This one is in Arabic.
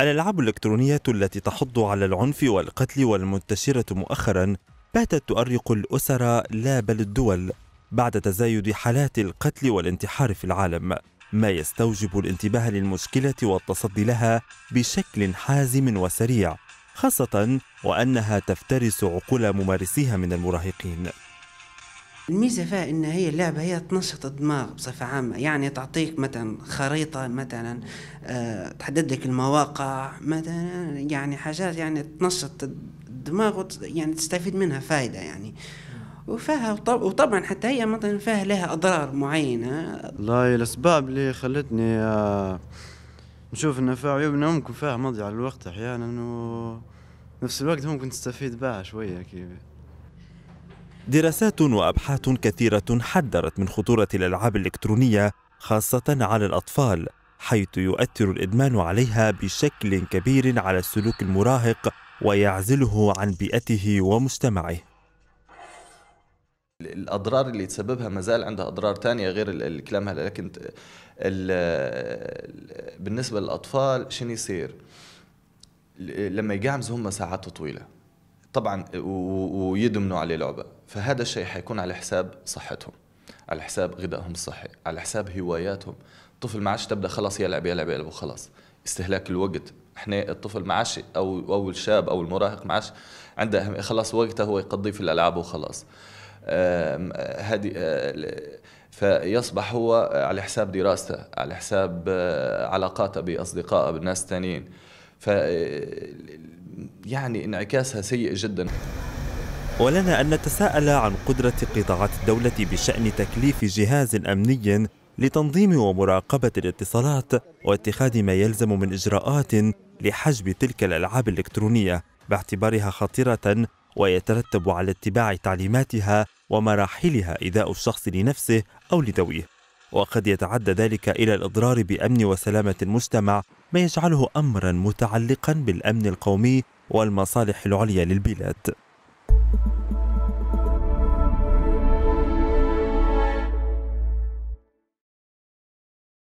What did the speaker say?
الألعاب الإلكترونية التي تحض على العنف والقتل والمنتشرة مؤخرا باتت تؤرق الأسر لا بل الدول بعد تزايد حالات القتل والانتحار في العالم ما يستوجب الانتباه للمشكلة والتصدي لها بشكل حازم وسريع خاصة وأنها تفترس عقول ممارسيها من المراهقين الميزه فيها ان هي اللعبه هي تنشط الدماغ بصفه عامه يعني تعطيك مثلا خريطه مثلا أه تحدد لك المواقع مثلا يعني حاجات يعني تنشط الدماغ وت... يعني تستفيد منها فائده يعني وفيها وطب... وطبعا حتى هي مثلا فيها لها اضرار معينه والله الاسباب اللي خلتني آه، نشوف ان فيها عيوب ممكن فيها مضيعه للوقت احيانا و نفس الوقت ممكن تستفيد بها شويه كيف دراسات وأبحاث كثيرة حذرت من خطورة الألعاب الإلكترونية خاصة على الأطفال حيث يؤثر الإدمان عليها بشكل كبير على السلوك المراهق ويعزله عن بيئته ومجتمعه الأضرار اللي تسببها ما زال عندها أضرار تانية غير الكلام هذا لكن بالنسبة للأطفال شنو يصير لما يقعمزوا هم ساعات طويلة طبعا ويدمنوا عليه لعبه فهذا الشيء حيكون على حساب صحتهم على حساب غذائهم الصحي على حساب هواياتهم الطفل ما عادش تبدا خلاص يلعب يلعب يلعب وخلاص استهلاك الوقت احنا الطفل ما عادش او او الشاب او المراهق ما عادش عنده خلاص وقته هو يقضيه في الالعاب وخلاص هذه آه، فيصبح هو على حساب دراسته على حساب آه، علاقاته باصدقائه بالناس الثانيين ف يعني انعكاسها سيء جدا ولنا أن نتساءل عن قدرة قطاعات الدولة بشأن تكليف جهاز أمني لتنظيم ومراقبة الاتصالات واتخاذ ما يلزم من إجراءات لحجب تلك الألعاب الإلكترونية باعتبارها خطيرة ويترتب على اتباع تعليماتها ومراحلها إيذاء الشخص لنفسه أو لذويه وقد يتعدى ذلك إلى الإضرار بأمن وسلامة المجتمع ما يجعله أمرا متعلقا بالأمن القومي والمصالح العليا للبلاد